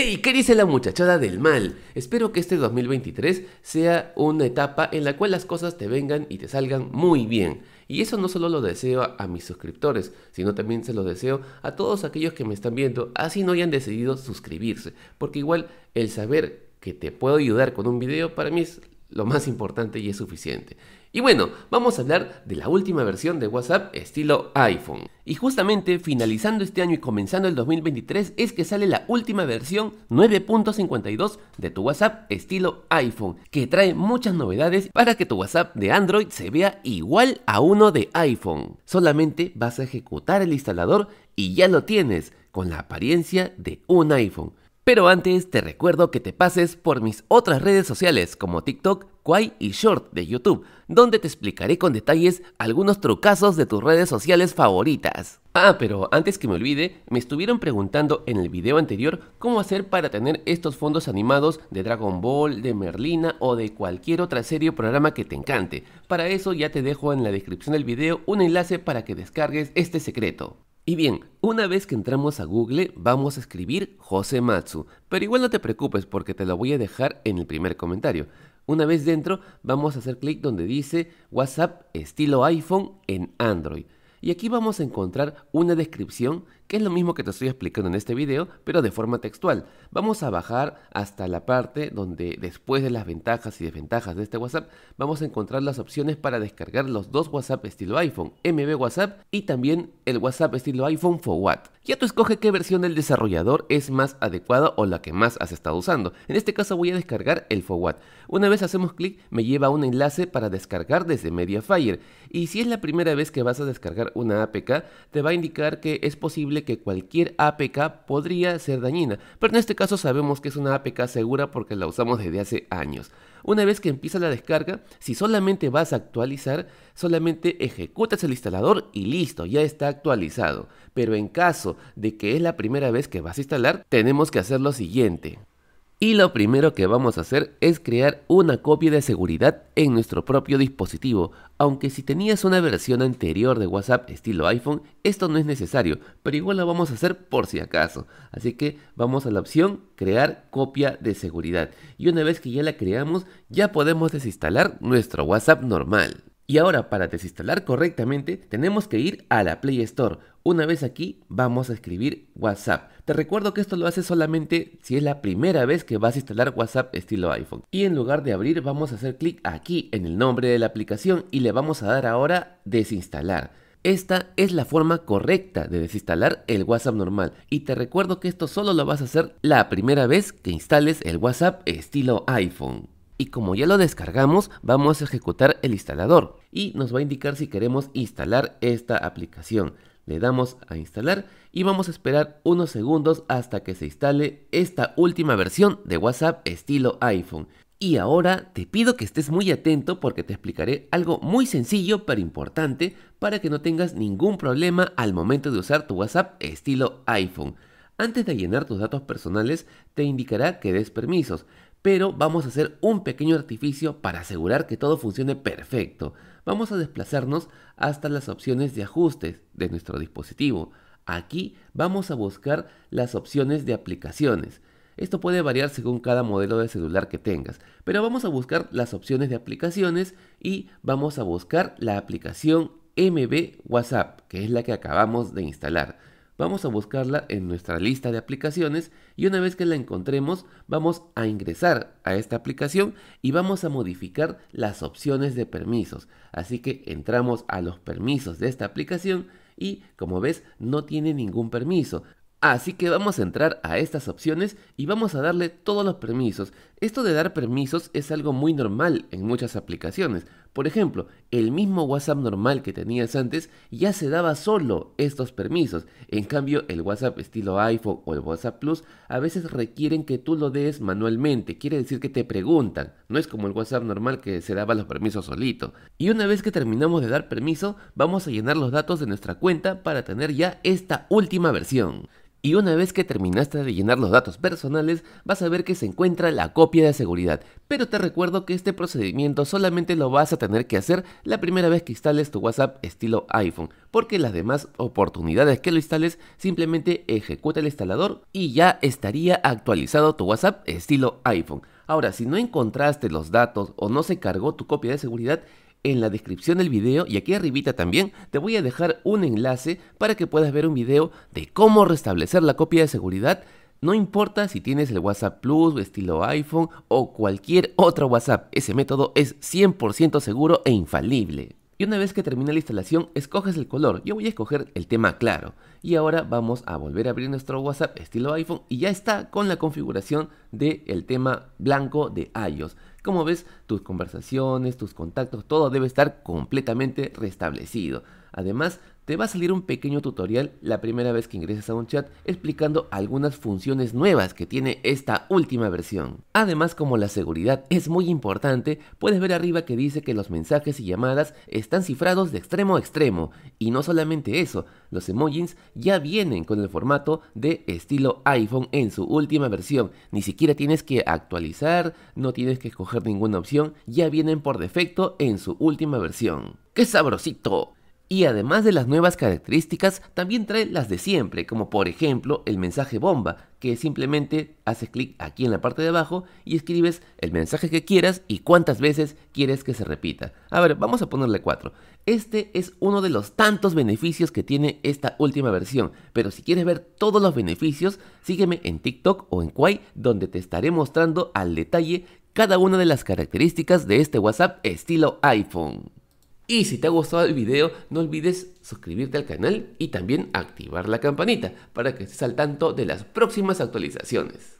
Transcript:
Y ¿Qué dice la muchachada del mal? Espero que este 2023 sea una etapa en la cual las cosas te vengan y te salgan muy bien. Y eso no solo lo deseo a, mis suscriptores, sino también se lo deseo a todos aquellos que me están viendo, así no hayan decidido suscribirse. Porque igual el saber que te puedo ayudar con un video para mí es lo más importante y es suficiente. Y bueno, vamos a hablar de la última versión de WhatsApp estilo iPhone. Y justamente finalizando este año y comenzando el 2023 es que sale la última versión 9.52 de tu WhatsApp estilo iPhone, que trae muchas novedades para que tu WhatsApp de Android se vea igual a uno de iPhone. Solamente vas a ejecutar el instalador y ya lo tienes, con la apariencia de un iPhone. Pero antes te recuerdo que te pases por mis otras redes sociales como TikTok, Quai y Short de YouTube, donde te explicaré con detalles algunos trucazos de tus redes sociales favoritas. Ah, pero antes que me olvide, me estuvieron preguntando en el video anterior cómo hacer para tener estos fondos animados de Dragon Ball, de Merlina o de cualquier otra serie o programa que te encante. Para eso ya te dejo en la descripción del video un enlace para que descargues este secreto. Y bien, una vez que entramos a Google vamos a escribir José Matsu, pero igual no te preocupes porque te lo voy a dejar en el primer comentario. Una vez dentro vamos a hacer clic donde dice WhatsApp estilo iPhone en Android. Y aquí vamos a encontrar una descripción que es lo mismo que te estoy explicando en este video, pero de forma textual. Vamos a bajar hasta la parte donde después de las ventajas y desventajas de este WhatsApp, vamos a encontrar las opciones para descargar los dos WhatsApp estilo iPhone, MB WhatsApp y también el WhatsApp estilo iPhone for Ya tú escoge qué versión del desarrollador es más adecuada o la que más has estado usando. En este caso voy a descargar el for Una vez hacemos clic, me lleva a un enlace para descargar desde Mediafire. Y si es la primera vez que vas a descargar una APK, te va a indicar que es posible que cualquier APK podría ser dañina, pero en este caso sabemos que es una APK segura porque la usamos desde hace años. Una vez que empieza la descarga, si solamente vas a actualizar, solamente ejecutas el instalador y listo, ya está actualizado. Pero en caso de que es la primera vez que vas a instalar, tenemos que hacer lo siguiente. Y lo primero que vamos a hacer es crear una copia de seguridad en nuestro propio dispositivo, aunque si tenías una versión anterior de WhatsApp estilo iPhone, esto no es necesario, pero igual la vamos a hacer por si acaso. Así que vamos a la opción crear copia de seguridad. Y una vez que ya la creamos, ya podemos desinstalar nuestro WhatsApp normal. Y ahora para desinstalar correctamente tenemos que ir a la Play Store. Una vez aquí vamos a escribir WhatsApp. Te recuerdo que esto lo haces solamente si es la primera vez que vas a instalar WhatsApp estilo iPhone. Y en lugar de abrir vamos a hacer clic aquí en el nombre de la aplicación y le vamos a dar ahora desinstalar. Esta es la forma correcta de desinstalar el WhatsApp normal y te recuerdo que esto solo lo vas a hacer la primera vez que instales el WhatsApp estilo iPhone y como ya lo descargamos vamos a ejecutar el instalador y nos va a indicar si queremos instalar esta aplicación. Le damos a instalar y vamos a esperar unos segundos hasta que se instale esta última versión de WhatsApp estilo iPhone. Y ahora te pido que estés muy atento porque te explicaré algo muy sencillo pero importante para que no tengas ningún problema al momento de usar tu WhatsApp estilo iPhone. Antes de llenar tus datos personales te indicará que des permisos pero vamos a hacer un pequeño artificio para asegurar que todo funcione perfecto. Vamos a desplazarnos hasta las opciones de ajustes de nuestro dispositivo. Aquí vamos a buscar las opciones de aplicaciones. Esto puede variar según cada modelo de celular que tengas, pero vamos a buscar las opciones de aplicaciones y vamos a buscar la aplicación MB WhatsApp, que es la que acabamos de instalar. Vamos a buscarla en nuestra lista de aplicaciones y una vez que la encontremos vamos a ingresar a esta aplicación y vamos a modificar las opciones de permisos. Así que entramos a los permisos de esta aplicación y como ves no tiene ningún permiso. Así que vamos a entrar a estas opciones y vamos a darle todos los permisos. Esto de dar permisos es algo muy normal en muchas aplicaciones. Por ejemplo, el mismo WhatsApp normal que tenías antes ya se daba solo estos permisos. En cambio, el WhatsApp estilo iPhone o el WhatsApp Plus a veces requieren que tú lo des manualmente. Quiere decir que te preguntan. No es como el WhatsApp normal que se daba los permisos solito. Y una vez que terminamos de dar permiso, vamos a llenar los datos de nuestra cuenta para tener ya esta última versión. Y una vez que terminaste de llenar los datos personales, vas a ver que se encuentra la copia de seguridad. Pero te recuerdo que este procedimiento solamente lo vas a tener que hacer la primera vez que instales tu WhatsApp estilo iPhone, porque las demás oportunidades que lo instales simplemente ejecuta el instalador y ya estaría actualizado tu WhatsApp estilo iPhone. Ahora, si no encontraste los datos o no se cargó tu copia de seguridad, en la descripción del video y aquí arribita también te voy a dejar un enlace para que puedas ver un video de cómo restablecer la copia de seguridad no importa si tienes el WhatsApp Plus, estilo iPhone o cualquier otro WhatsApp, ese método es 100% seguro e infalible. Y una vez que termina la instalación, escoges el color. Yo voy a escoger el tema claro. Y ahora vamos a volver a abrir nuestro WhatsApp estilo iPhone y ya está con la configuración del tema blanco de iOS. Como ves, tus conversaciones, tus contactos, todo debe estar completamente restablecido. Además, te va a salir un pequeño tutorial la primera vez que ingreses a un chat explicando algunas funciones nuevas que tiene esta última versión. Además, como la seguridad es muy importante, puedes ver arriba que dice que los mensajes y llamadas están cifrados de extremo a extremo. Y no solamente eso, los emojis ya vienen con el formato de estilo iPhone en su última versión. Ni siquiera tienes que actualizar, no tienes que escoger ninguna opción, ya vienen por defecto en su última versión. ¡Qué sabrosito! Y además de las nuevas características, también trae las de siempre, como por ejemplo el mensaje bomba, que simplemente haces clic aquí en la parte de abajo y escribes el mensaje que quieras y cuántas veces quieres que se repita. A ver, vamos a ponerle 4. Este es uno de los tantos beneficios que tiene esta última versión, pero si quieres ver todos los beneficios, sígueme en TikTok o en Kwai, donde te estaré mostrando al detalle cada una de las características de este WhatsApp estilo iPhone. Y si te ha gustado el video, no olvides suscribirte al canal y también activar la campanita para que estés al tanto de las próximas actualizaciones.